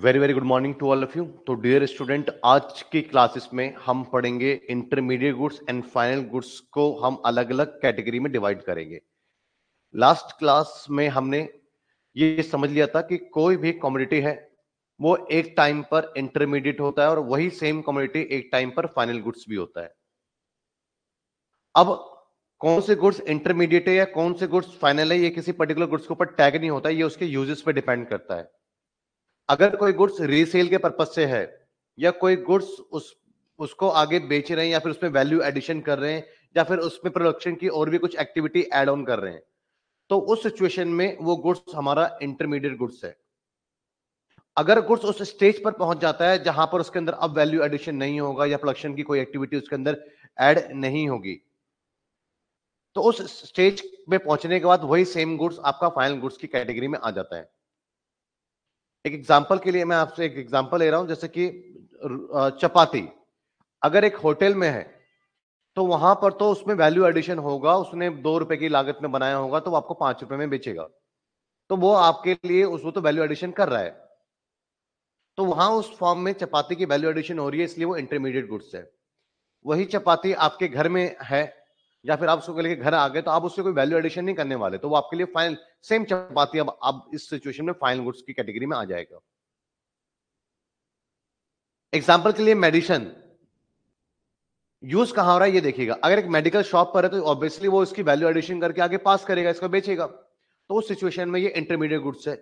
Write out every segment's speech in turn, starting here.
very very good morning to all of you तो dear student आज की classes में हम पढ़ेंगे intermediate goods and final goods को हम अलग अलग कैटेगरी में डिवाइड करेंगे लास्ट क्लास में हमने ये समझ लिया था कि कोई भी कॉम्युनिटी है वो एक टाइम पर इंटरमीडिएट होता है और वही सेम कॉम्युनिटी एक टाइम पर फाइनल गुड्स भी होता है अब कौन से गुड्स इंटरमीडिएट है या कौन से गुड्स फाइनल है ये किसी पर्टिकुलर गुड्स के ऊपर टैग नहीं होता ये उसके यूजेस पे डिपेंड करता है अगर कोई गुड्स रीसेल के पर्पज से है या कोई गुड्स उस उसको आगे बेच रहे हैं या फिर उसमें वैल्यू एडिशन कर रहे हैं या फिर उसमें प्रोडक्शन की और भी कुछ एक्टिविटी एड ऑन कर रहे हैं तो उस सिचुएशन में वो गुड्स हमारा इंटरमीडिएट गुड्स है अगर गुड्स उस स्टेज पर पहुंच जाता है जहां पर उसके अंदर अब वैल्यू एडिशन नहीं होगा या प्रोडक्शन की कोई एक्टिविटी उसके अंदर एड नहीं होगी तो उस स्टेज में पहुंचने के बाद वही सेम गुड्स आपका फाइनल गुड्स की कैटेगरी में आ जाता है एक एग्जाम्पल के लिए मैं आपसे एक एग्जाम्पल ले रहा हूं जैसे कि चपाती अगर एक होटल में है तो वहां पर तो उसमें वैल्यू एडिशन होगा उसने दो रुपए की लागत में बनाया होगा तो आपको पांच रुपए में बेचेगा तो वो आपके लिए उस वो तो वैल्यू एडिशन कर रहा है तो वहां उस फॉर्म में चपाती की वैल्यू एडिशन हो रही है इसलिए वो इंटरमीडिएट गुड्स है वही चपाती आपके घर में है या फिर आप उसको लेके घर आ गए तो आप उससे कोई वैल्यू एडिशन नहीं करने वाले तो वो आपके लिए फाइनल सेम चपाती अब आप इस सिचुएशन में फाइनल गुड्स की कैटेगरी में आ जाएगा एग्जाम्पल के लिए मेडिसिन यूज कहां हो रहा है ये देखिएगा अगर एक मेडिकल शॉप पर है तो ऑब्वियसली वो इसकी वैल्यू एडिशन करके आगे पास करेगा इसको बेचेगा तो उस सिचुएशन में ये इंटरमीडिएट गुड्स है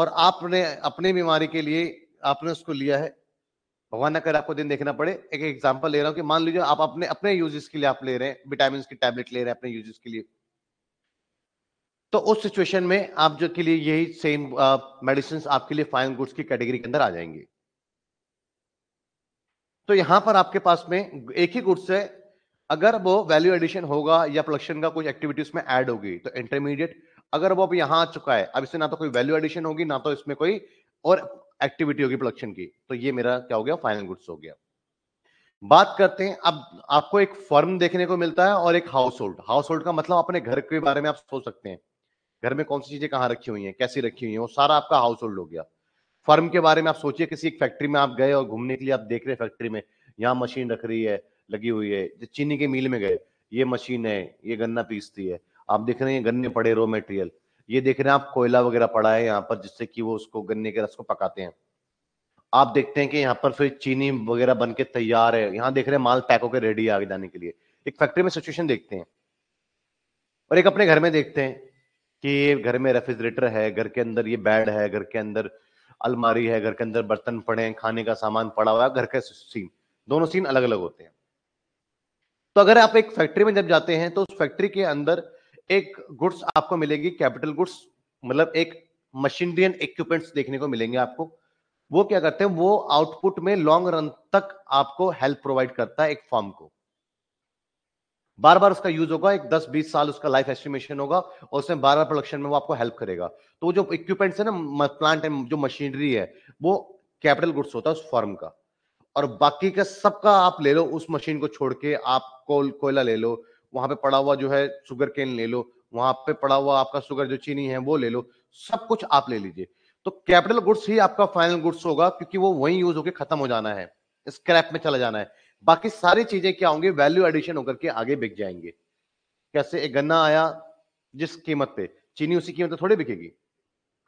और आपने अपने बीमारी के लिए आपने उसको लिया है भगवान ना कर आपको दिन देखना पड़े एक एग्जाम्पल ले रहा हूँ कि मान लीजिए आप अपने अपने यूजेस के लिए आप ले रहे हैं विटामिन की टैबलेट ले रहे हैं अपने यूजेस के लिए तो उस सिचुएशन में आप जो के लिए यही सेम मेडिसिन uh, आपके लिए फाइन गुड्स की कैटेगरी के अंदर आ जाएंगे तो यहां पर आपके पास में एक ही गुड्स है अगर वो वैल्यू एडिशन होगा या प्रोडक्शन का कुछ एक्टिविटीज में ऐड होगी तो इंटरमीडिएट अगर वो अब यहां आ चुका है अब इससे ना तो कोई वैल्यू एडिशन होगी ना तो इसमें कोई और एक्टिविटी होगी प्रोडक्शन की तो ये मेरा क्या हो गया फाइनल गुड्स हो गया बात करते हैं अब आपको एक फर्म देखने को मिलता है और एक हाउस होल्ड हाउस होल्ड का मतलब अपने घर के बारे में आप सोच सकते हैं घर में कौन सी चीजें कहाँ रखी हुई हैं कैसी रखी हुई हैं वो सारा आपका हाउस होल्ड हो गया फर्म के बारे में आप सोचिए किसी एक फैक्ट्री में आप गए और घूमने के लिए आप देख रहे हैं फैक्ट्री में यहाँ मशीन रख रही है लगी हुई है चीनी के मिल में गए ये मशीन है ये गन्ना पीसती है आप देख रहे हैं गन्ने पड़े रॉ मटेरियल ये देख रहे हैं आप कोयला वगैरह पड़ा है यहाँ पर जिससे कि वो उसको गन्ने के रस को पकाते हैं आप देखते हैं कि यहाँ पर फिर चीनी वगैरह बन के तैयार है यहाँ देख रहे हैं माल पैक होकर रेडी है आगे जाने के लिए एक फैक्ट्री में सिचुएशन देखते हैं और एक अपने घर में देखते हैं कि घर में रेफ्रिजरेटर है घर के अंदर ये बेड है घर के अंदर अलमारी है घर के अंदर बर्तन पड़े हैं खाने का सामान पड़ा हुआ है घर का सीन दोनों सीन अलग अलग होते हैं तो अगर आप एक फैक्ट्री में जब जाते हैं तो उस फैक्ट्री के अंदर एक गुड्स आपको मिलेगी कैपिटल गुड्स मतलब एक मशीनरी एंड इक्विपमेंट्स देखने को मिलेंगे आपको वो क्या करते हैं वो आउटपुट में लॉन्ग रन तक आपको हेल्प प्रोवाइड करता है एक फॉर्म को बार बार उसका यूज होगा एक 10-20 साल उसका लाइफ एस्टिमेशन होगा और उसमें बार बार प्रोडक्शन में वो आपको हेल्प करेगा तो जो इक्विपमेंट्स है ना प्लांट है जो मशीनरी है वो कैपिटल गुड्स होता है उस फॉर्म का और बाकी का सबका आप ले लो उस मशीन को छोड़ के आप कोयला ले लो वहां पे पड़ा हुआ जो है शुगर केन ले लो वहां पे पड़ा हुआ आपका शुगर जो चीनी है वो ले लो सब कुछ आप ले लीजिए तो कैपिटल गुड्स ही आपका फाइनल गुड्स होगा क्योंकि वो वही यूज होकर खत्म हो जाना है स्क्रैप में चला जाना है बाकी सारी चीजें क्या होंगी वैल्यू एडिशन होकर के आगे बिक जाएंगे कैसे एक गन्ना आया जिस कीमत पे चीनी उसी कीमत पे थोड़ी बिकेगी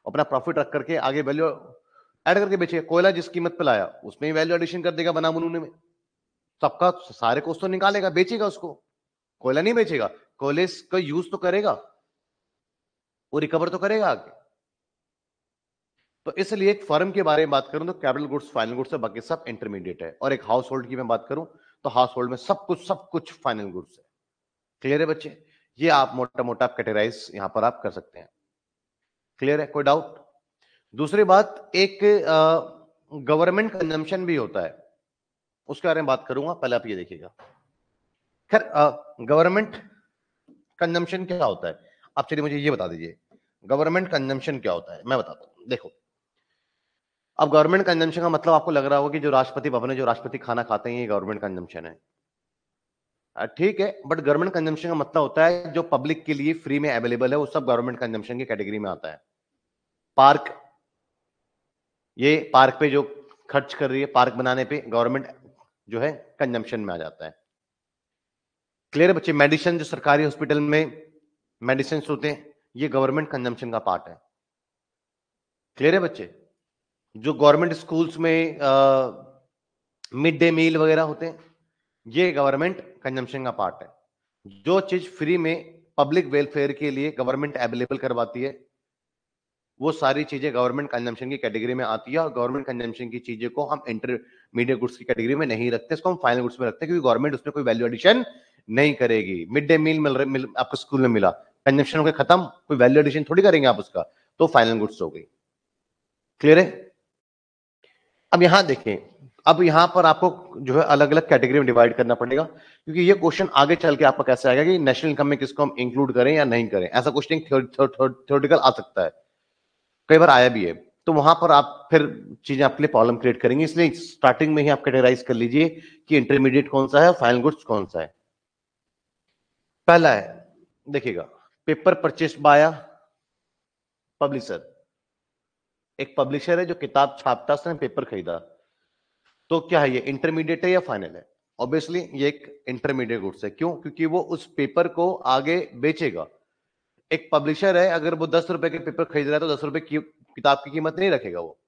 अपना प्रॉफिट रख करके आगे वैल्यू ऐड करके बेचे कोयला जिस कीमत पे लाया उसमें वैल्यू एडिशन कर देगा बना बनूने में सबका सारे कोस्ट तो निकालेगा बेचेगा उसको कोयला नहीं बेचेगा कोयले का यूज तो करेगा वो रिकवर तो करेगा आगे तो इसलिए एक फर्म के बारे में बात करूं तो कैपिटल गुड्स फाइनल गुड्स है बाकी सब इंटरमीडिएट है और एक हाउस होल्ड की मैं बात करूं तो हाउस होल्ड में सब कुछ सब कुछ फाइनल गुड्स है क्लियर है बच्चे ये आप मोटा मोटा आप कैटेगराइज यहां पर आप कर सकते हैं क्लियर है कोई डाउट दूसरी बात एक गवर्नमेंट कंजम्पशन भी होता है उसके बारे में बात करूंगा पहले आप ये देखिएगा खैर गवर्नमेंट कंजम्पशन क्या होता है आप चलिए मुझे ये बता दीजिए गवर्नमेंट कंजम्पशन क्या होता है मैं बताता हूँ देखो अब गवर्नमेंट कंजम्पशन का मतलब आपको लग रहा होगा कि जो राष्ट्रपति भवन है जो राष्ट्रपति खाना खाते हैं ये गवर्नमेंट कंजम्पशन है ठीक है बट गवर्नमेंट कंजम्पशन का मतलब होता है जो पब्लिक के लिए फ्री में अवेलेबल है वो सब गवर्नमेंट कंजम्पशन की कैटेगरी में आता है पार्क ये पार्क पे जो खर्च कर रही है पार्क बनाने पे गवर्नमेंट जो है कंजम्पशन में आ जाता है क्लियर है बच्चे मेडिसिन जो सरकारी हॉस्पिटल में मेडिसिन होते हैं ये गवर्नमेंट कंजम्पशन का पार्ट है क्लियर है बच्चे जो गवर्नमेंट स्कूल्स में मिड डे मील वगैरह होते हैं ये गवर्नमेंट कंजम्पशन का पार्ट है जो चीज फ्री में पब्लिक वेलफेयर के लिए गवर्नमेंट अवेलेबल करवाती है वो सारी चीजें गवर्नमेंट कंजम्पशन की कैटेगरी में आती है और गवर्नमेंट कंजम्पशन की चीजें को हम इंटरमीडिएट गुड्स की कैटेगरी में नहीं रखते इसको हम फाइनल गुड्स में रखते हैं क्योंकि गवर्नमेंट उसमें कोई वैल्यू एडिशन नहीं करेगी मिड डे मील मिल, मिल आपको स्कूल में मिला कंजम्पशन होकर खत्म कोई वैल्यू एडिशन थोड़ी करेंगे आप उसका तो फाइनल गुड्स हो गई क्लियर है अब यहां देखें अब यहाँ पर आपको जो है अलग अलग कैटेगरी में डिवाइड करना पड़ेगा क्योंकि ये क्वेश्चन आगे चल के आपका कैसे आएगा कि नेशनल इनकम में किसको हम इंक्लूड करें या नहीं करें ऐसा क्वेश्चन थ्योरिटिकल आ सकता है कई बार आया भी है तो वहां पर आप फिर चीजें आपके लिए प्रॉब्लम क्रिएट करेंगे इसलिए स्टार्टिंग में ही आप कैटेगराइज कर लीजिए कि इंटरमीडिएट कौन सा है फाइनल गुड्स कौन सा है पहला है देखिएगा पेपर परचेस्ड बाय पब्लिशर एक पब्लिशर है जो किताब छापता उसने पेपर खरीदा तो क्या है ये इंटरमीडिएट है या फाइनल है ऑब्वियसली ये एक इंटरमीडिएट गुड्स है क्यों क्योंकि वो उस पेपर को आगे बेचेगा एक पब्लिशर है अगर वो दस रुपए के पेपर खरीद रहा है तो दस रुपए की किताब की कीमत नहीं रखेगा वो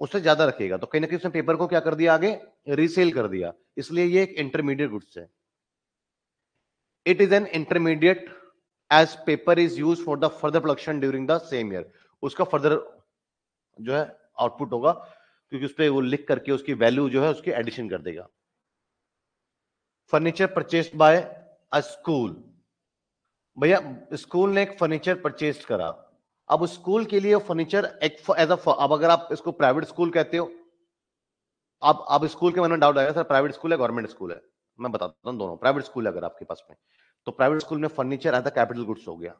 उससे ज्यादा रखेगा तो कहीं ना कहीं उसने पेपर को क्या कर दिया आगे रीसेल कर दिया इसलिए ये एक इंटरमीडिएट गुड्स है it is an intermediate as paper is use for the further production during the same year उसका फर्दर जो है आउटपुट होगा क्योंकि उस पर वो लिख करके उसकी वैल्यू जो है उसकी एडिशन कर देगा furniture purchased by a school भैया स्कूल ने एक फर्नीचर परचेज करा अब स्कूल के लिए फर्नीचर एक एज अ अब अगर आप इसको प्राइवेट स्कूल कहते हो आप आप स्कूल के मन में डाउट आएगा सर प्राइवेट स्कूल है गवर्नमेंट स्कूल है मैं बताता हूँ दोनों प्राइवेट स्कूल है अगर आपके पास में तो प्राइवेट स्कूल में furniture as a capital goods हो गया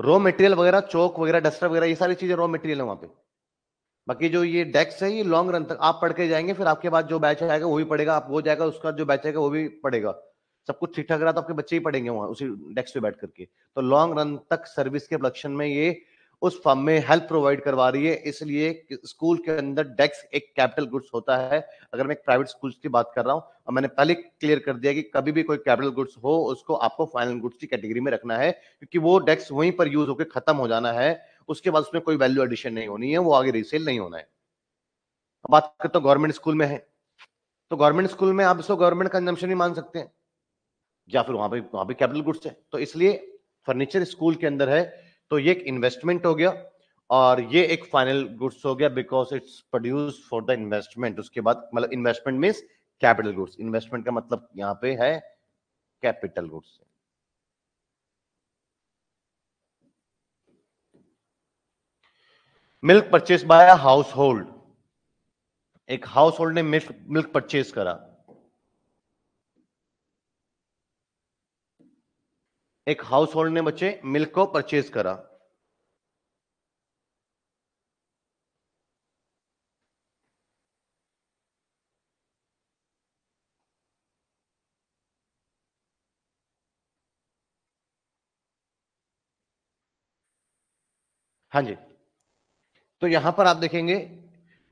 रॉ मटेरियल वगैरह चौक वगैरह डस्टर वगैरह ये सारी चीजें रॉ मटेरियल है वहां पे बाकी जो ये डेक्स है ये लॉन्ग रन तक आप पढ़ के जाएंगे फिर आपके बाद जो बैच आएगा वो भी पड़ेगा आप वो जाएगा उसका जो बैच आएगा वो भी पड़ेगा सब कुछ ठीक ठाक रहा तो आपके बच्चे ही पढ़ेंगे वहां उसी डेस्क पे बैठ करके तो लॉन्ग रन तक सर्विस के प्रोडक्शन में ये उस फर्म में हेल्प प्रोवाइड करवा रही है इसलिए स्कूल के अंदर डेक्स एक कैपिटल गुड्स होता है अगर मैं प्राइवेट स्कूल की बात कर रहा हूँ और मैंने पहले क्लियर कर दिया कि कभी भी कोई कैपिटल गुड्स हो उसको आपको फाइनल गुड्स की कैटेगरी में रखना है क्योंकि वो डेक्स वहीं पर यूज होकर खत्म हो जाना है उसके बाद उसमें कोई वैल्यू एडिशन नहीं होनी है वो आगे रिसेल नहीं होना है बात करते हूँ गवर्नमेंट स्कूल में है तो गवर्नमेंट स्कूल में आप इसको गवर्नमेंट कंजम्पशन ही मान सकते हैं या फिर वहां पे वहां पे कैपिटल गुड्स है तो इसलिए फर्नीचर स्कूल के अंदर है तो ये एक इन्वेस्टमेंट हो गया और ये एक फाइनल गुड्स हो गया because it's produce for the investment उसके बाद मतलब investment means capital goods investment का मतलब यहाँ पे है capital goods milk purchase by household एक हाउस होल्ड ने मिल्क मिल्क परचेस करा एक हाउस होल्ड ने बच्चे मिल्क को परचेज करा हाँ जी तो यहां पर आप देखेंगे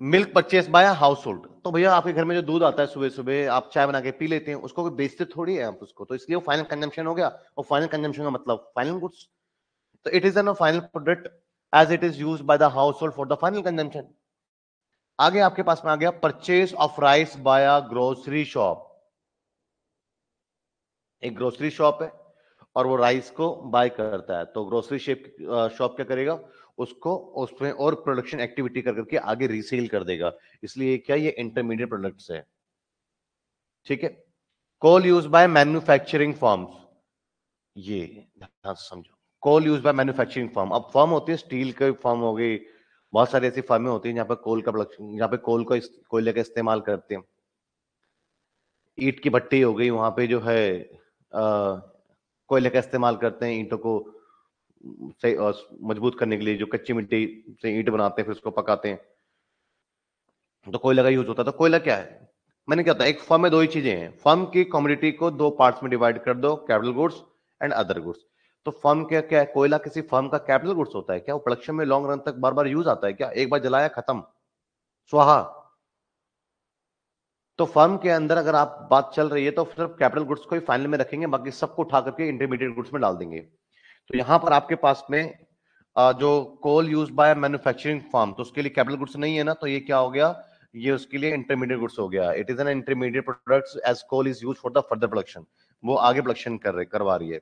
milk purchase by household तो भैया आपके घर में जो दूध आता है सुबह सुबह आप चाय बना के पी लेते हैं उसको बेचते थोड़ी है आप उसको तो इसलिए वो फाइनल कंजम्पशन हो गया और फाइनल कंजम्पशन का मतलब फाइनल गुड्स तो it is an final product as it is use by the household for the final consumption आगे आपके पास में आ गया purchase of rice by grocery shop एक ग्रोसरी शॉप है और वो राइस को बाय करता है तो ग्रोसरी शेप शॉप क्या करेगा उसको उसमें और प्रोडक्शन एक्टिविटी कर करके आगे रीसेल कर देगा इसलिए क्या ये इंटरमीडिएट प्रोडक्ट्स है ठीक है coal use by manufacturing firms ये ध्यान समझो coal use by manufacturing firm अब फॉर्म होती है स्टील की फॉर्म हो गई बहुत सारी ऐसी फॉर्में होती है जहां पर कोल का प्रोडक्शन जहां पे कोल को कोयले का इस्तेमाल करते हैं ईट की भट्टी हो गई वहां पे जो है कोयले का इस्तेमाल करते हैं ईंटों को सही और मजबूत करने के लिए जो कच्ची मिट्टी से ईंट बनाते हैं फिर उसको पकाते हैं तो कोयला का यूज होता है तो कोयला क्या है मैंने क्या होता है एक फर्म में दो ही चीजें हैं फर्म की कम्युनिटी को दो पार्ट्स में डिवाइड कर दो capital goods and other goods तो फर्म क्या क्या है कोयला किसी फर्म का कैपिटल गुड्स होता है क्या वो प्रोडक्शन में लॉन्ग रन तक बार बार यूज आता है क्या एक बार जलाया खत्म सुहा तो फर्म के अंदर अगर आप बात चल रही है तो सिर्फ कैपिटल गुड्स को ही फाइनल में रखेंगे बाकी सबको उठा करके इंटरमीडिएट गुड्स में डाल देंगे तो यहां पर आपके पास में जो coal use by manufacturing firm तो उसके लिए कैपिटल गुड्स नहीं है ना तो ये क्या हो गया ये उसके लिए इंटरमीडिएट गुड्स हो गया it is an intermediate products as coal is use for the further production वो आगे प्रोडक्शन कर रहे करवा रही है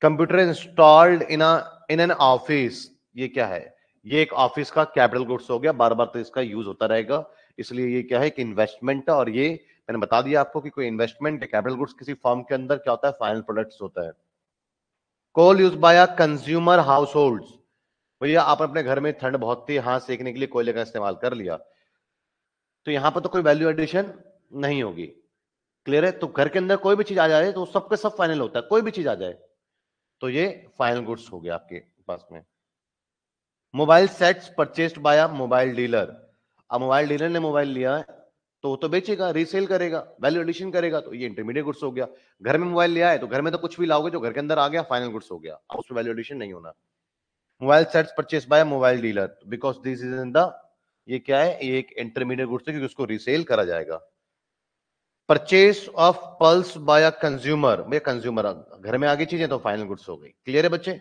computer installed in in an office ये क्या है ये एक ऑफिस का कैपिटल गुड्स हो गया बार बार तो इसका यूज होता रहेगा इसलिए ये क्या है कि इन्वेस्टमेंट है और ये मैंने बता दिया आपको कि कोई इन्वेस्टमेंट कैपिटल गुड्स किसी फॉर्म के अंदर क्या होता है फाइनल प्रोडक्ट्स होता है coal use by consumer household भैया आप अपने घर में ठंड बहुत थी हाथ सेकने के लिए कोयले का इस्तेमाल कर लिया तो यहां पर तो कोई वैल्यू एडिशन नहीं होगी क्लियर है तो घर के अंदर कोई भी चीज आ जाए तो सबके सब फाइनल होता है कोई भी चीज आ जाए तो ये फाइनल गुड्स हो गया आपके पास में mobile sets purchased by mobile dealer अब मोबाइल डीलर ने मोबाइल लिया है तो वो तो बेचेगा रीसेल करेगा वैल्यू एडिशन करेगा तो ये इंटरमीडिएट गुड्स हो गया घर में मोबाइल लिया है तो घर में तो कुछ भी लाओगे जो घर के अंदर आ गया फाइनल गुड्स हो गया उसमें वैल्यू एडिशन नहीं होना mobile sets purchase by mobile dealer because this is in the ये क्या है ये एक इंटरमीडिएट गुड्स है क्योंकि उसको रीसेल करा जाएगा purchase of pulse by a consumer भैया कंज्यूमर घर में आगे चीजें तो फाइनल गुड्स हो गई क्लियर है बच्चे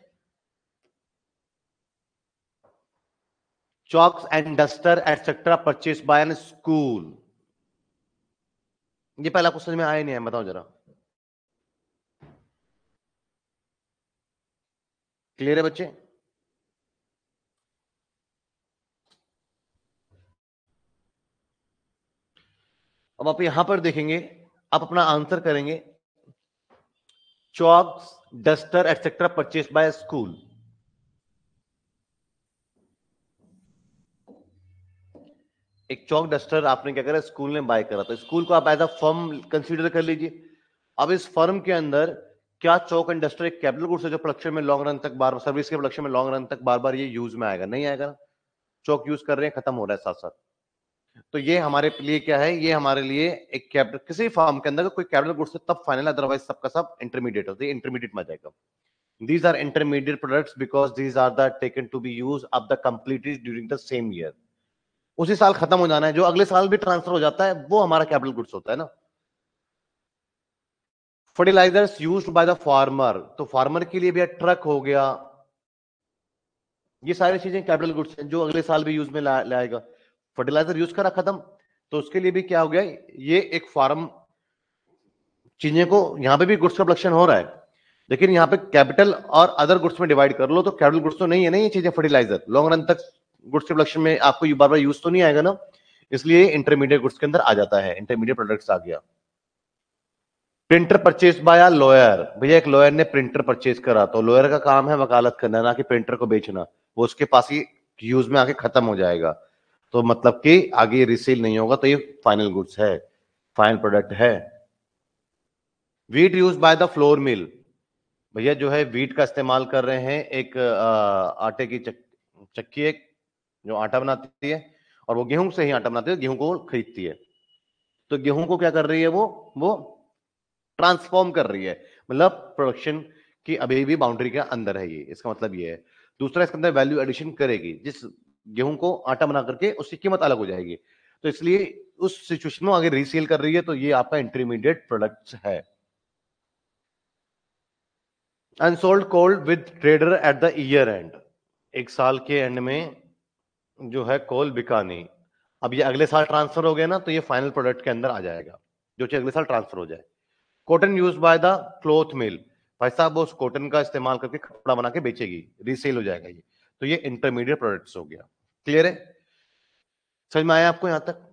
chalks and duster etc purchased by an school ये पहला क्वेश्चन में आया नहीं है बताओ जरा क्लियर है बच्चे अब आप यहां पर देखेंगे आप अपना आंसर करेंगे chalks duster et cetera purchase by school एक चौक डस्टर आपने क्या करा स्कूल ने बाय करा तो स्कूल को आप एज अ फर्म कंसिडर कर लीजिए अब इस फर्म के अंदर क्या चौक एंड डस्टर एक कैपिटल गुड्स है जो प्रोडक्शन में लॉन्ग रन तक बार सर्विस के प्रोडक्शन में लॉन्ग रन तक बार बार ये यूज में आएगा नहीं आएगा ना चौक यूज कर रहे हैं खत्म हो रहा है साथ साथ तो ये हमारे लिए क्या है ये हमारे लिए एक कैपिटल किसी फॉर्म के अंदर कोई कैपिटल गुड्स है तब फाइनल अदरवाइज सबका सब इंटरमीडिएट होता है इंटरमीडिएट में जाएगा these are intermediate products because these are the taken to be used up the completed during the same year उसी साल खत्म हो जाना है जो अगले साल भी ट्रांसफर हो जाता है वो हमारा कैपिटल गुड्स होता है ना fertilisers use by the farmer तो फार्मर के लिए भी ट्रक हो गया ये सारी चीजें कैपिटल गुड्स हैं जो अगले साल भी यूज में लाएगा फर्टिलाइजर यूज करा खत्म तो उसके लिए भी क्या हो गया ये एक फार्म चीजें को यहां पे भी गुड्स का प्रोडक्शन हो रहा है लेकिन यहाँ पे कैपिटल और अदर गुड्स में डिवाइड कर लो तो कैपिटल गुड्स तो नहीं है ना ये चीजें फर्टिलाइजर लॉन्ग रन तक गुड्स के प्रोडक्शन में आपको यू बार बार यूज तो नहीं आएगा ना इसलिए इंटरमीडिएट गुड्स के अंदर आ जाता है इंटरमीडिएट प्रोडक्ट्स आ गया प्रिंटर परचेज बाय लॉयर भैया एक लॉयर ने प्रिंटर परचेज करा तो लॉयर का काम है वकालत करना ना कि प्रिंटर को बेचना वो उसके पास ही यूज में आके खत्म हो जाएगा तो मतलब कि आगे रिसेल नहीं होगा तो ये फाइनल गुड्स है फाइनल प्रोडक्ट है wheat use by the flour mill भैया जो है वीट का इस्तेमाल कर रहे हैं एक आ, आटे की चक, चक्की एक जो आटा बनाती है और वो गेहूं से ही आटा बनाती है गेहूं को खरीदती है तो गेहूं को क्या कर रही है वो वो ट्रांसफॉर्म कर रही है मतलब प्रोडक्शन की अभी भी बाउंड्री के अंदर है ये इसका मतलब ये है दूसरा इसके अंदर वैल्यू एडिशन करेगी जिस गेहूं को आटा बना करके उसकी कीमत अलग हो जाएगी तो इसलिए उस सिचुएशन में आगे रीसेल कर रही है तो ये आपका इंटरमीडिएट प्रोडक्ट है unsold coal with trader at the year end एक साल के एंड में जो है कोल बिकानी अब ये अगले साल ट्रांसफर हो गया ना तो ये फाइनल प्रोडक्ट के अंदर आ जाएगा जो चीज अगले साल ट्रांसफर हो जाए cotton use by the cloth mill भाई साहब वो उस कॉटन का इस्तेमाल करके कपड़ा बना के बेचेगी रीसेल हो जाएगा ये तो ये इंटरमीडिएट प्रोडक्ट्स हो गया क्लियर है समझ में आया आपको यहां तक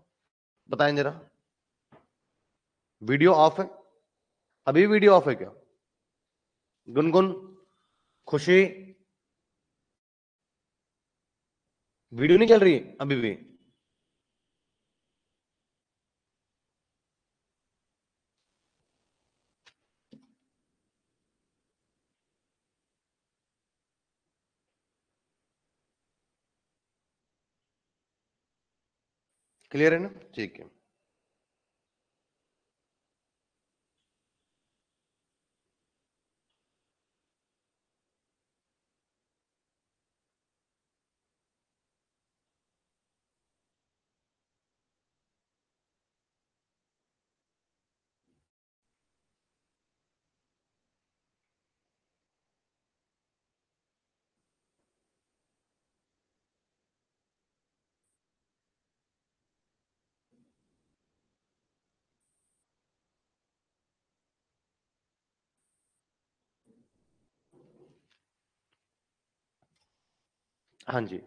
बताएं जरा वीडियो ऑफ है अभी वीडियो ऑफ है क्या गुनगुन खुशी वीडियो नहीं चल रही अभी भी क्लियर है ना ठीक है हाँ जी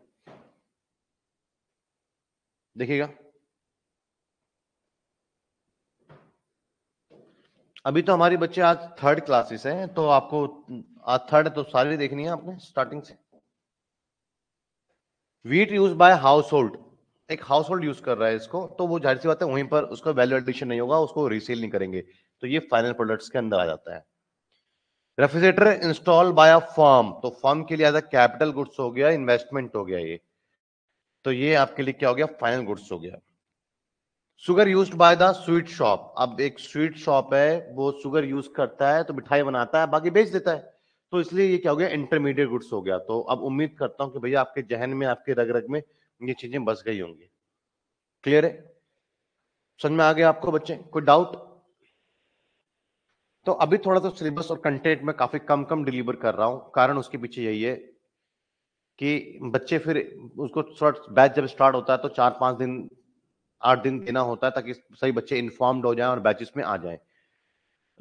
देखिएगा अभी तो हमारी बच्चे आज थर्ड क्लासेस हैं तो आपको आज थर्ड तो सारी देखनी है आपने स्टार्टिंग से wheat use by household एक हाउस होल्ड यूज कर रहा है इसको तो वो जाहिर सी बात है वहीं पर उसका वैल्यू एडिशन नहीं होगा उसको रीसेल नहीं करेंगे तो ये फाइनल प्रोडक्ट्स के अंदर आ जाता है refrigerator install by a firm तो फॉर्म के लिए कैपिटल गुड्स हो गया इन्वेस्टमेंट हो गया ये तो ये आपके लिए क्या हो गया फाइनल गुड्स हो गया sugar use by the sweet shop अब एक स्वीट शॉप है वो सुगर यूज करता है तो मिठाई बनाता है बाकी बेच देता है तो इसलिए ये क्या हो गया इंटरमीडिएट गुड्स हो गया तो अब उम्मीद करता हूं कि भैया आपके जहन में आपके रग रग में ये चीजें बस गई होंगी क्लियर है समझ में आ गया आपको बच्चे कोई डाउट तो अभी थोड़ा सा सिलेबस और कंटेंट में काफी कम कम डिलीवर कर रहा हूँ कारण उसके पीछे यही है कि बच्चे फिर उसको बैच जब स्टार्ट होता है तो चार पांच दिन आठ दिन देना होता है ताकि सही बच्चे इन्फॉर्म्ड हो जाएं और बैचेस में आ जाएं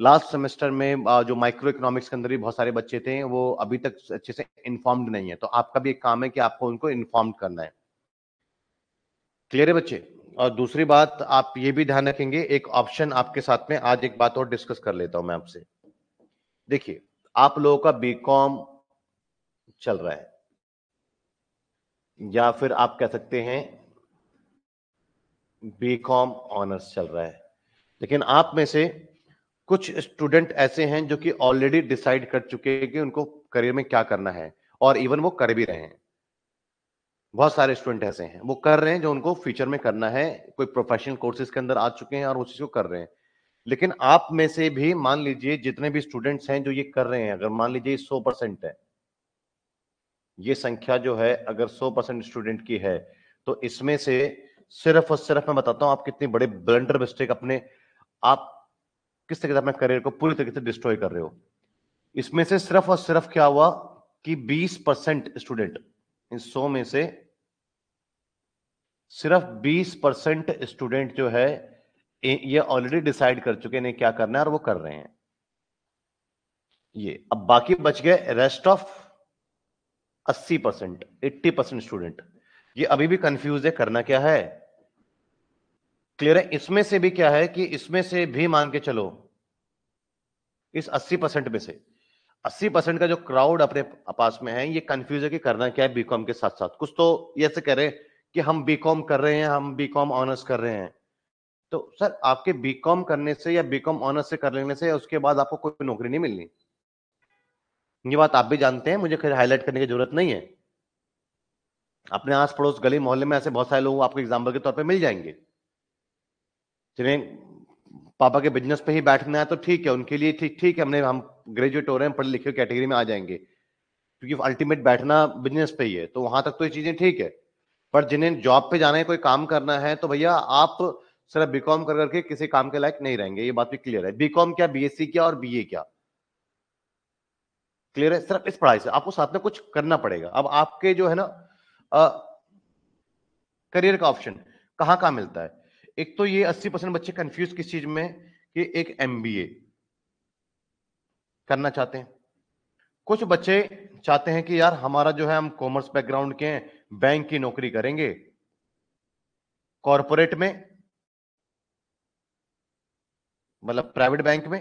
लास्ट सेमेस्टर में जो माइक्रो इकोनॉमिक्स के अंदर भी बहुत सारे बच्चे थे वो अभी तक अच्छे से इन्फॉर्म्ड नहीं है तो आपका भी एक काम है कि आपको उनको इन्फॉर्म करना है क्लियर है बच्चे और दूसरी बात आप ये भी ध्यान रखेंगे एक ऑप्शन आपके साथ में आज एक बात और डिस्कस कर लेता हूं मैं आपसे देखिए आप लोगों का बीकॉम चल रहा है या फिर आप कह सकते हैं बीकॉम ऑनर्स चल रहा है लेकिन आप में से कुछ स्टूडेंट ऐसे हैं जो कि ऑलरेडी डिसाइड कर चुके हैं कि उनको करियर में क्या करना है और इवन वो कर भी रहे हैं बहुत सारे स्टूडेंट ऐसे हैं वो कर रहे हैं जो उनको फ्यूचर में करना है कोई प्रोफेशनल कोर्सेज के अंदर आ चुके हैं और उस चीज को कर रहे हैं लेकिन आप में से भी मान लीजिए जितने भी स्टूडेंट्स हैं जो ये कर रहे हैं अगर मान लीजिए सौ परसेंट है ये संख्या जो है अगर सौ परसेंट स्टूडेंट की है तो इसमें से सिर्फ और सिर्फ मैं बताता हूं आप कितने बड़े ब्लंडर मिस्टेक अपने आप किस तरीके से अपने करियर को पूरी तरीके से डिस्ट्रॉय कर रहे हो इसमें से सिर्फ और सिर्फ क्या हुआ कि 20 परसेंट स्टूडेंट इन सौ में से सिर्फ 20 परसेंट स्टूडेंट जो है ये ऑलरेडी डिसाइड कर चुके हैं क्या करना है और वो कर रहे हैं ये अब बाकी बच गए rest of 80 percent eighty percent student ये अभी भी कंफ्यूज है करना क्या है क्लियर है इसमें से भी क्या है कि इसमें से भी मान के चलो इस 80 परसेंट में से 80 परसेंट का जो क्राउड अपने पास में है ये कंफ्यूज है कि करना क्या है बीकॉम के साथ साथ कुछ तो ये से कह रहे कि हम बीकॉम कर रहे हैं हम बीकॉम ऑनर्स कर रहे हैं तो सर आपके बीकॉम करने से या बीकॉम ऑनर्स से कर लेने से उसके बाद आपको कोई नौकरी नहीं मिलनी ये बात आप भी जानते हैं मुझे हाईलाइट करने की जरूरत नहीं है अपने आस पड़ोस गली मोहल्ले में ऐसे बहुत सारे लोग आपको एग्जाम्पल के तौर पर मिल जाएंगे जिन्हें पापा के बिजनेस पे ही बैठना है तो ठीक है उनके लिए ठीक ठीक है हमने हम ग्रेजुएट हो रहे हैं पढ़े लिखे कैटेगरी में आ जाएंगे क्योंकि अल्टीमेट बैठना बिजनेस पे ही है तो वहां तक तो ये चीजें ठीक है पर जिन्हें जॉब पे जाना है कोई काम करना है तो भैया आप सिर्फ बीकॉम कर करके किसी काम के लायक नहीं रहेंगे ये बात भी क्लियर है बीकॉम क्या बीएससी क्या और बीए क्या क्लियर है सिर्फ इस पढ़ाई से आपको साथ में कुछ करना पड़ेगा अब आपके जो है ना आ, करियर का ऑप्शन कहाँ कहाँ मिलता है एक तो ये अस्सी परसेंट बच्चे कंफ्यूज किस चीज में कि एक एमबीए करना चाहते हैं कुछ बच्चे चाहते हैं कि यार हमारा जो है हम कॉमर्स बैकग्राउंड के हैं बैंक की नौकरी करेंगे कॉरपोरेट में मतलब प्राइवेट बैंक में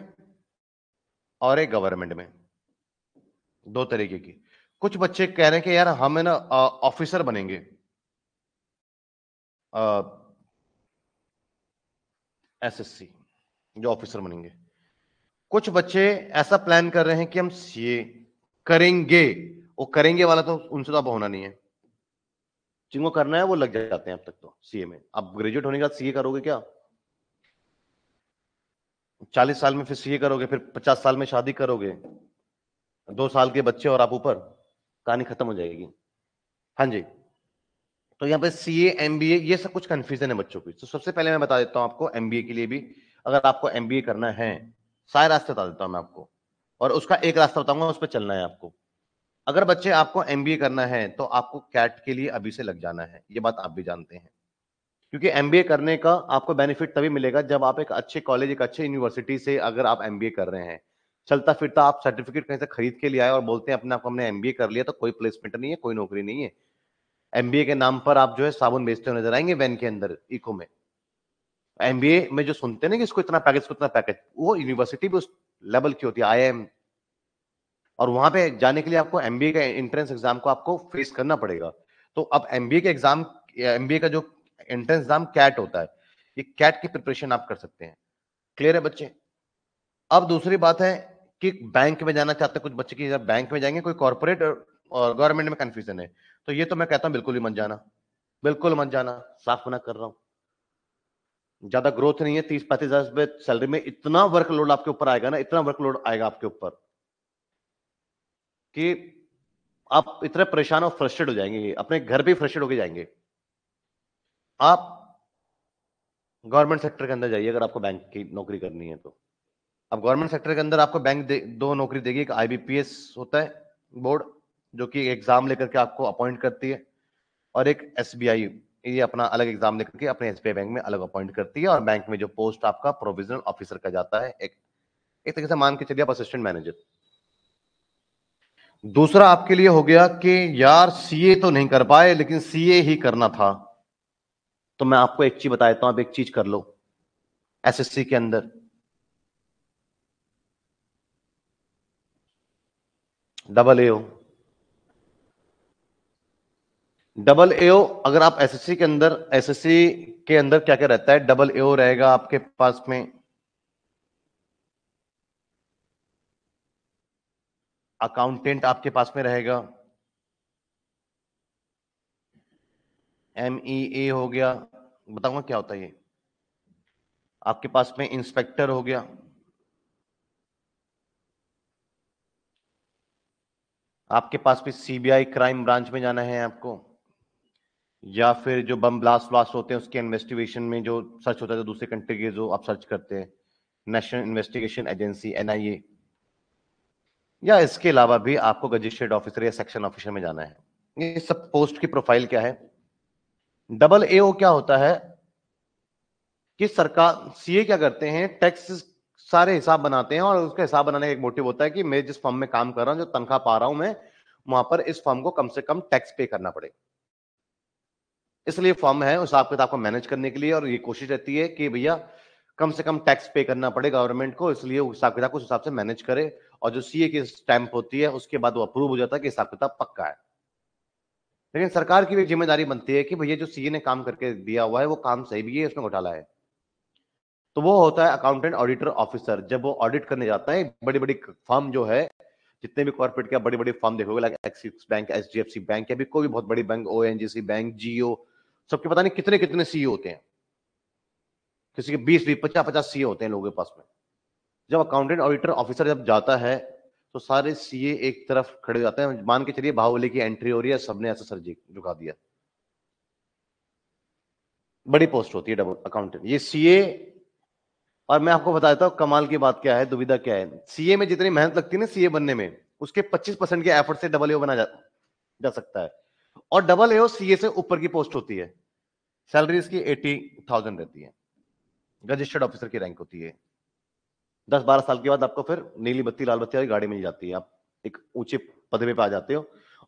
और एक गवर्नमेंट में दो तरीके की कुछ बच्चे कह रहे हैं कि यार हम है ना ऑफिसर बनेंगे एसएससी जो ऑफिसर बनेंगे कुछ बच्चे ऐसा प्लान कर रहे हैं कि हम सीए करेंगे वो करेंगे वाला तो उनसे तो अब होना नहीं है जिनको करना है वो लग जाते हैं अब तक तो सीए में अब ग्रेजुएट होने के बाद सीए करोगे क्या चालीस साल में फिर सीए करोगे फिर पचास साल में शादी करोगे दो साल के बच्चे और आप ऊपर कहानी खत्म हो जाएगी हाँ जी तो यहाँ पे सी एम बी ए ये सब कुछ कंफ्यूजन है बच्चों की तो सबसे पहले मैं बता देता हूँ आपको एम बी ए के लिए भी अगर आपको एम बी ए करना है सारे रास्ते बता देता हूँ मैं आपको और उसका एक रास्ता बताऊंगा उस पर चलना है आपको अगर बच्चे आपको एम करना है तो आपको कैट के लिए अभी से लग जाना है ये बात आप भी जानते हैं क्योंकि एम करने का आपको बेनिफिट तभी मिलेगा जब आप एक अच्छे कॉलेज एक अच्छे यूनिवर्सिटी से अगर आप एम कर रहे हैं चलता फिरता आप सर्टिफिकेट कहीं से खरीद के लिए आए और बोलते हैं अपने आप को हमने एम कर लिया तो कोई प्लेसमेंट नहीं है कोई नौकरी नहीं है एम के नाम पर आप जो है साबुन बेचते हुए नजर आएंगे वैन के अंदर इको में एम में जो सुनते ना कि इसको इतना पैकेज को इतना पैकेज वो यूनिवर्सिटी भी उस लेवल की होती है आई और वहां पे जाने के लिए आपको एमबीए का एंट्रेंस एग्जाम को आपको फेस करना पड़ेगा तो अब एमबीए के एग्जाम एमबीए का जो एंट्रेंस एग्जाम कैट होता है ये कैट की प्रिपरेशन आप कर सकते हैं क्लियर है बच्चे अब दूसरी बात है कि बैंक में जाना चाहते कुछ बच्चे की बैंक में जाएंगे कोई कॉर्पोरेट और गवर्नमेंट में कंफ्यूजन है तो ये तो मैं कहता हूँ बिल्कुल ही मत जाना बिल्कुल मत जाना साफ मना कर रहा हूँ ज्यादा ग्रोथ नहीं है तीस पैंतीस हजार सैलरी में इतना वर्कलोड आपके ऊपर आएगा ना इतना वर्कलोड आएगा आपके ऊपर कि आप इतने परेशान और फ्रस्ट्रेट हो जाएंगे अपने घर भी फ्रस्ट्रेट होके जाएंगे आप गवर्नमेंट सेक्टर के अंदर जाइए अगर आपको बैंक की नौकरी करनी है तो अब गवर्नमेंट सेक्टर के अंदर आपको बैंक दो नौकरी देगी एक आईबीपीएस होता है बोर्ड जो कि एग्जाम लेकर के आपको अपॉइंट करती है और एक एस ये अपना अलग एग्जाम लेकर के अपने एस बैंक में अलग अपॉइंट करती है और बैंक में जो पोस्ट आपका प्रोविजनल ऑफिसर का जाता है एक एक तरीके से मान के चलिए आप असिस्टेंट मैनेजर दूसरा आपके लिए हो गया कि यार सीए तो नहीं कर पाए लेकिन सीए ही करना था तो मैं आपको एक चीज बता देता हूं आप एक चीज कर लो एसएससी के अंदर डबल ए डबल ए अगर आप एसएससी के अंदर एसएससी के अंदर क्या क्या रहता है डबल ए रहेगा आपके पास में अकाउंटेंट आपके पास में रहेगा एम ई ए हो गया बताऊंगा क्या होता है ये आपके पास में इंस्पेक्टर हो गया आपके पास भी सीबीआई क्राइम ब्रांच में जाना है आपको या फिर जो बम ब्लास्ट ब्लास्ट होते हैं उसके इन्वेस्टिगेशन में जो सर्च होता है तो दूसरे कंट्री के जो आप सर्च करते हैं नेशनल इन्वेस्टिगेशन एजेंसी एनआईए या इसके अलावा भी आपको गजिस्ट्रेट ऑफिसर या सेक्शन ऑफिसर में जाना है ये सब पोस्ट की प्रोफाइल क्या है डबल ए ओ क्या होता है कि सरकार सीए क्या करते हैं टैक्स सारे हिसाब बनाते हैं और उसका हिसाब बनाने का एक मोटिव होता है कि मैं जिस फॉर्म में काम कर रहा हूं जो तनख्वाह पा रहा हूं मैं वहां पर इस फॉर्म को कम से कम टैक्स पे करना पड़े इसलिए फॉर्म है उस हिसाब किताब को मैनेज करने के लिए और ये कोशिश रहती है कि भैया कम से कम टैक्स पे करना पड़े गवर्नमेंट को इसलिए उस हिसाब किताब को उस हिसाब से मैनेज करे और जो सीए की स्टैंप होती है उसके बाद वो अप्रूव हो जाता है कि हिसाब किताब पक्का है लेकिन सरकार की भी जिम्मेदारी बनती है कि भैया जो सीए ने काम करके दिया हुआ है वो काम सही भी है उसमें घोटाला है तो वो होता है अकाउंटेंट ऑडिटर ऑफिसर जब वो ऑडिट करने जाता है बड़ी बड़ी फर्म जो है जितने भी कॉर्पोरेट के बड़ी बड़ी फर्म देखोगे like Axis bank H D F C bank या भी कोई भी बहुत बड़ी bank O N G C bank Jio सबके पता नहीं कितने कितने सीईओ e होते हैं किसी के बीस बीस पचास पचास सीईओ e होते हैं लोगों के पास में जब अकाउंटेंट ऑडिटर ऑफिसर जब जाता है तो सारे सीए एक तरफ खड़े हो जाते हैं मान के चलिए बाहुबली की एंट्री हो रही है सबने ऐसा सर जी झुका दिया बड़ी पोस्ट होती है डबल अकाउंटेंट ये सीए और मैं आपको बता देता हूं कमाल की बात क्या है दुविधा क्या है सीए में जितनी मेहनत लगती है ना सीए बनने में उसके 25 परसेंट के एफर्ट से डबल ए बना जा, जा सकता है और डबल ए सीए से ऊपर की पोस्ट होती है सैलरी इसकी एटी थाउजेंड रहती है रजिस्टर्ड ऑफिसर की रैंक होती है दस बारह साल के बाद आपको फिर नीली बत्ती लाल बत्ती वाली गाड़ी मिल जाती है आप एक ऊंचे पदवे पे आ जाते हो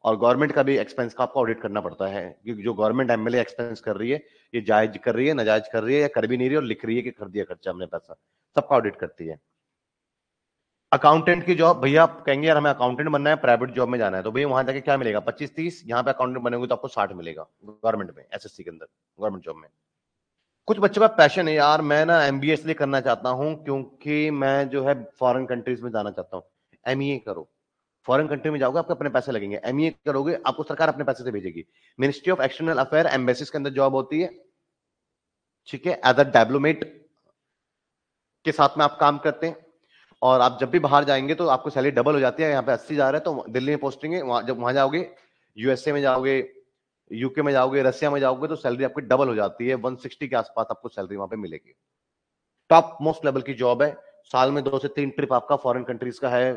और गवर्नमेंट का भी एक्सपेंस का आपको ऑडिट करना पड़ता है क्योंकि जो गवर्नमेंट एमएलए एक्सपेंस कर रही है ये जायज कर रही है नाजायज कर रही है या कर भी नहीं रही और लिख रही है कि कर दिया खर्चा हमने पैसा सबका ऑडिट करती है अकाउंटेंट की जॉब भैया आप कहेंगे यार हमें अकाउंटेंट बनना है प्राइवेट जॉब में जाना है तो भैया वहां जाके क्या मिलेगा पच्चीस तीस यहाँ पे अकाउंटेंट बनेंगे तो आपको साठ मिलेगा गवर्नमेंट में एस के अंदर गवर्नमेंट जॉब में कुछ बच्चों का पैशन है यार मैं ना एम बी लिए करना चाहता हूँ क्योंकि मैं जो है फॉरेन कंट्रीज में जाना चाहता हूँ एम e करो फॉरेन कंट्री में जाओगे आपको अपने पैसे लगेंगे एम e करोगे आपको सरकार अपने पैसे से भेजेगी ministry of external affair embassies के अंदर जॉब होती है ठीक है एज अ डेवलोमेट के साथ में आप काम करते हैं और आप जब भी बाहर जाएंगे तो आपको सैलरी डबल हो जाती है यहाँ पे अस्सी जा रहा है तो दिल्ली में पोस्टिंग है वहां जब वहां जाओगे यूएसए में जाओगे यूके में जाओगे रसिया में जाओगे तो सैलरी आपकी डबल हो जाती है 160 के आसपास आपको सैलरी वहां पे मिलेगी टॉप मोस्ट लेवल की जॉब है साल में दो से तीन ट्रिप आपका फॉरेन कंट्रीज का है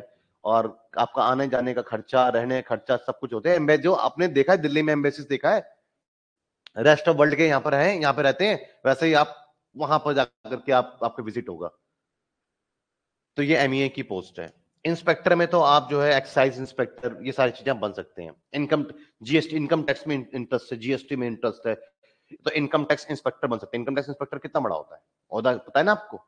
और आपका आने जाने का खर्चा रहने का खर्चा सब कुछ होते हैं जो आपने देखा है दिल्ली में एम्बेसी देखा है रेस्ट ऑफ वर्ल्ड के यहाँ पर हैं यहाँ पे रहते हैं वैसे ही आप वहां पर जाकर के आप आपका विजिट होगा तो ये एम e की पोस्ट है इंस्पेक्टर में तो आप जो है एक्साइज इंस्पेक्टर ये सारी चीजें बन सकते हैं इनकम जीएसटी इनकम टैक्स में इंटरेस्ट है जीएसटी में इंटरेस्ट है तो इनकम टैक्स इंस्पेक्टर बन सकते हैं इनकम टैक्स इंस्पेक्टर कितना बड़ा होता है पता है ना आपको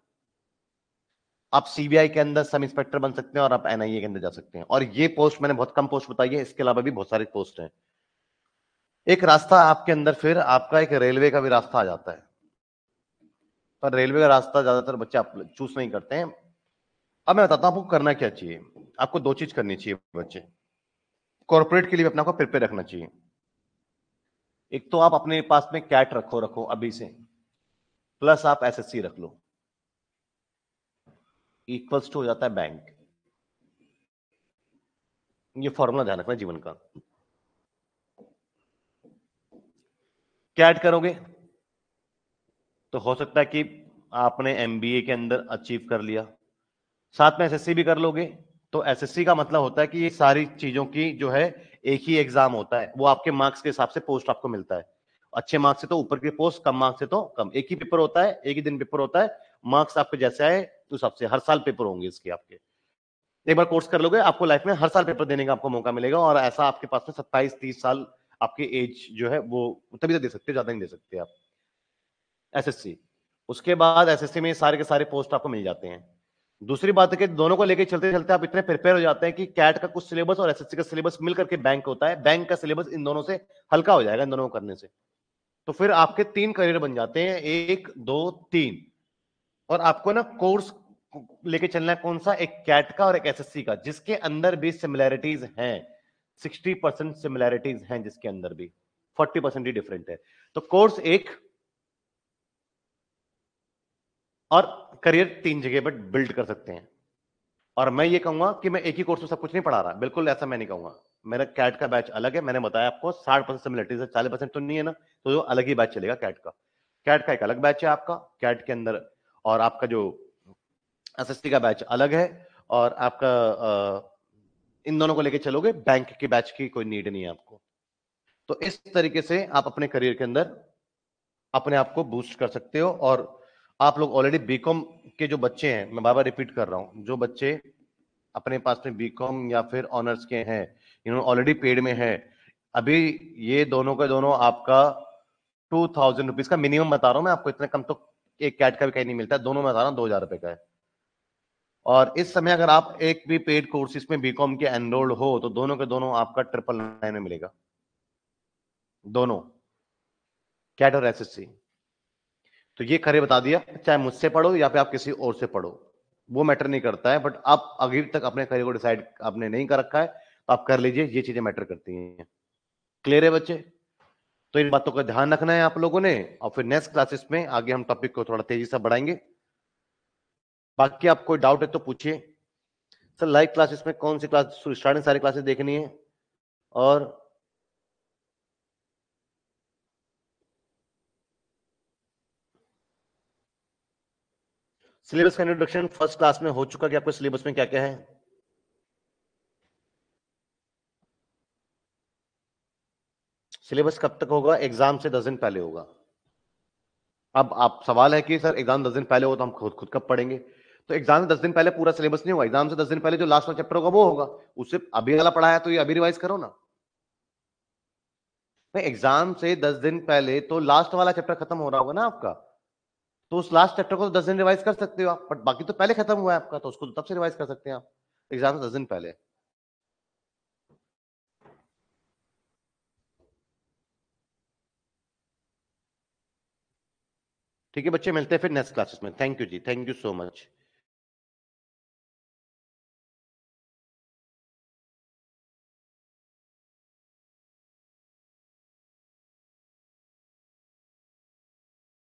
आप सीबीआई के अंदर सब इंस्पेक्टर बन सकते हैं और आप एनआईए के अंदर जा सकते हैं और ये पोस्ट मैंने बहुत कम पोस्ट बताई है इसके अलावा भी बहुत सारे पोस्ट हैं एक रास्ता आपके अंदर फिर आपका एक रेलवे का भी रास्ता आ जाता है पर रेलवे का रास्ता ज्यादातर बच्चे आप चूज नहीं करते हैं अब मैं बताता हूं आपको करना क्या चाहिए आपको दो चीज करनी चाहिए बच्चे कॉर्पोरेट के लिए अपने को प्रिपेयर रखना चाहिए एक तो आप अपने पास में कैट रखो रखो अभी से प्लस आप एसएससी रख लो इक्वल्स टू हो जाता है बैंक ये फॉर्मूला ध्यान रखना जीवन का क्या ऐड करोगे तो हो सकता है कि आपने एमबीए के अंदर अचीव कर लिया साथ में एसएससी भी कर लोगे तो एसएससी का मतलब होता है कि ये सारी चीजों की जो है एक ही एग्जाम होता है वो आपके मार्क्स के हिसाब से पोस्ट आपको मिलता है अच्छे मार्क्स से तो ऊपर की पोस्ट कम मार्क्स से तो कम एक ही पेपर होता है एक ही दिन पेपर होता है मार्क्स आपके जैसे आए उस हिसाब से हर साल पेपर होंगे इसके आपके एक बार कोर्स कर लोगे आपको लाइफ में हर साल पेपर देने का आपको मौका मिलेगा और ऐसा आपके पास में सत्ताईस तीस साल आपकी एज जो है वो तभी तो दे सकते हो ज्यादा नहीं दे सकते आप एसएससी उसके बाद एसएससी में सारे के सारे पोस्ट आपको मिल जाते हैं दूसरी बात है कि दोनों को लेकर चलते चलते आप इतने प्रिपेयर हो जाते हैं कि कैट का कुछ सिलेबस और एसएससी का सिलेबस मिल करके बैंक होता है बैंक का सिलेबस इन दोनों से हल्का हो जाएगा इन दोनों को करने से तो फिर आपके तीन करियर बन जाते हैं एक दो तीन और आपको ना कोर्स लेके चलना है कौन सा एक कैट का और एक एसएससी का जिसके अंदर भी सिमिलैरिटीज हैं सिक्सटी परसेंट सिमिलैरिटीज हैं जिसके अंदर भी फोर्टी परसेंट ही डिफरेंट है तो कोर्स एक और करियर तीन जगह पर बिल्ड कर सकते हैं और मैं ये कहूंगा कि मैं एक ही कोर्स में सब कुछ नहीं पढ़ा रहा बिल्कुल ऐसा मैं नहीं कहूंगा मेरा कैट का बैच अलग है मैंने बताया आपको साठ परसेंट सिमिलरिटी है चालीस परसेंट तो नहीं है ना तो जो अलग ही बैच चलेगा कैट का कैट का एक अलग बैच है आपका कैट के अंदर और आपका जो एस का बैच अलग है और आपका इन दोनों को लेके चलोगे बैंक के बैच की कोई नीड नहीं है आपको तो इस तरीके से आप अपने करियर के अंदर अपने आप को बूस्ट कर सकते हो और आप लोग ऑलरेडी बीकॉम के जो बच्चे हैं मैं बार बार रिपीट कर रहा हूँ जो बच्चे अपने पास में बीकॉम या फिर ऑनर्स के हैं इन्होंने ऑलरेडी पेड में है अभी ये दोनों का दोनों आपका टू थाउजेंड रुपीज का मिनिमम बता रहा हूँ मैं आपको इतने कम तो एक कैट का भी कहीं नहीं मिलता है दोनों में बता रहा हूँ दो हजार रुपए का है और इस समय अगर आप एक भी पेड कोर्स इसमें बीकॉम के एनरोल्ड हो तो दोनों के दोनों आपका ट्रिपल नाइन में मिलेगा दोनों कैट और एस एस सी तो ये खरे बता दिया चाहे मुझसे पढ़ो या फिर आप किसी और से पढ़ो वो मैटर नहीं करता है बट आप अभी तक अपने खरे को डिसाइड आपने नहीं कर रखा है तो आप कर लीजिए ये चीजें मैटर करती हैं क्लियर है बच्चे तो इन बातों का ध्यान रखना है आप लोगों ने और फिर नेक्स्ट क्लासेस में आगे हम टॉपिक को थोड़ा तेजी से बढ़ाएंगे बाकी आप कोई डाउट है तो पूछिए सर लाइव क्लासेस में कौन सी क्लास स्टार्टिंग सारी क्लासेस देखनी है और सिलेबस का इंट्रोडक्शन फर्स्ट क्लास में हो चुका कि आपको सिलेबस में क्या क्या है सिलेबस कब तक होगा एग्जाम से दस दिन पहले होगा अब आप सवाल है कि सर एग्जाम दस दिन पहले हो तो हम खुद खुद कब पढ़ेंगे तो एग्जाम से दस दिन पहले पूरा सिलेबस नहीं होगा एग्जाम से दस दिन पहले जो लास्ट वाला चैप्टर होगा वो होगा उससे अभी वाला पढ़ाया तो ये अभी रिवाइज करो ना नहीं एग्जाम से दस दिन पहले तो लास्ट वाला चैप्टर खत्म हो रहा होगा ना आपका तो उस लास्ट चैप्टर को तो दस दिन रिवाइज कर सकते हो आप बट बाकी तो पहले खत्म हुआ है आपका तो उसको तो तब से रिवाइज कर सकते हैं आप एग्जाम दस दिन पहले ठीक है बच्चे मिलते हैं फिर नेक्स्ट क्लासेस में थैंक यू जी थैंक यू सो मच